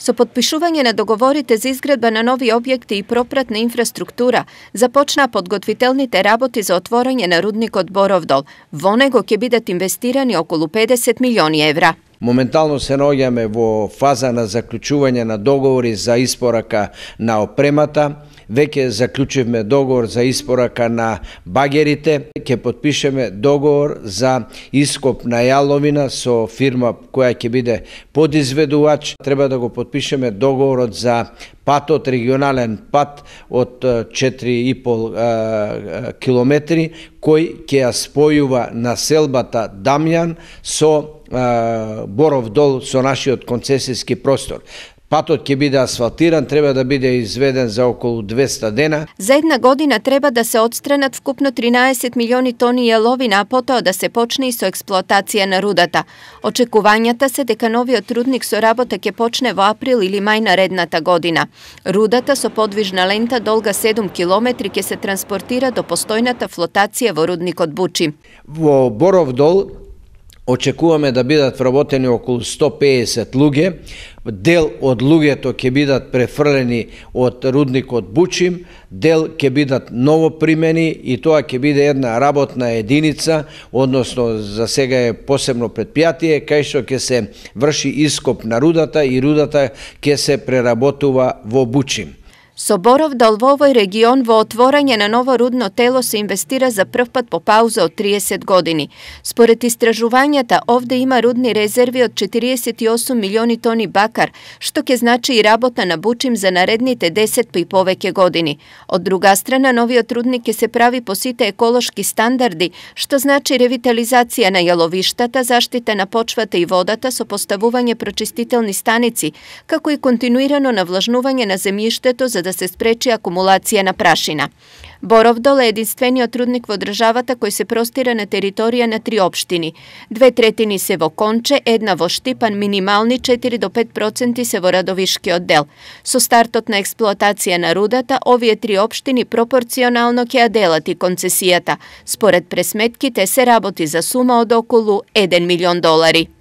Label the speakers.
Speaker 1: Со подпишување на договорите за изградба на нови објекти и пропратна инфраструктура, започна подготвителните работи за отворање на рудникот Боровдол. Во него ќе бидат инвестирани околу 50 милиони евра.
Speaker 2: Моментално се наоѓаме во фаза на заклучување на договори за испорака на опремата. Веќе заклучивме договор за испорака на багерите. Ке подпишеме договор за ископ на јаловина со фирма која ќе биде подизведувач. Треба да го подпишеме договорот за патот, регионален пат од 4,5 километри, кој ќе ја спојува населбата Дамјан со Боров дол со нашиот концесиски простор. Патот ќе биде асфалтиран, треба да биде изведен за околу 200 дена.
Speaker 1: За една година треба да се отстранат вкупно 13 милиони тони јаловина, а потоа да се почне и со експлоатација на рудата. Очекувањата се дека новиот рудник со работа ќе почне во април или мај наредната година. Рудата со подвижна лента долга 7 километри ќе се транспортира до постојната флотација во рудникот Бучи.
Speaker 2: Во Боров дол Очекуваме да бидат вработени околу 150 луѓе. Дел од луѓето ќе бидат префрлени од рудникот Бучим, дел ќе бидат ново примени и тоа ќе биде една работна единица, односно за сега е посебно предпријатие, кај што ќе се врши ископ на рудата и рудата ќе се преработува во Бучим.
Speaker 1: Соборов во овој регион во отворање на ново рудно тело се инвестира за прв пат по пауза од 30 години. Според истражувањата, овде има рудни резерви од 48 милиони тони бакар, што ќе значи и работа на Бучим за наредните 10 па и повеќе години. Од друга страна, новиот рудник ќе се прави по сите еколошки стандарди, што значи ревитализација на јаловиштата, заштита на почвата и водата со поставување прочистителни станици, како и континуирано навлажнување на земјиштето за да да се спречи акумулација на прашина. Боровдол е единствениот рудник во државата кој се простира на територија на три општини. Две третини се во Конче, една во Штипан, минимални 4 до 5% се во Радовишкиот дел. Со стартот на експлоатација на рудата, овие три општини пропорционално ќе делат и концесијата. Според пресметките се работи за сума од околу 1 милион долари.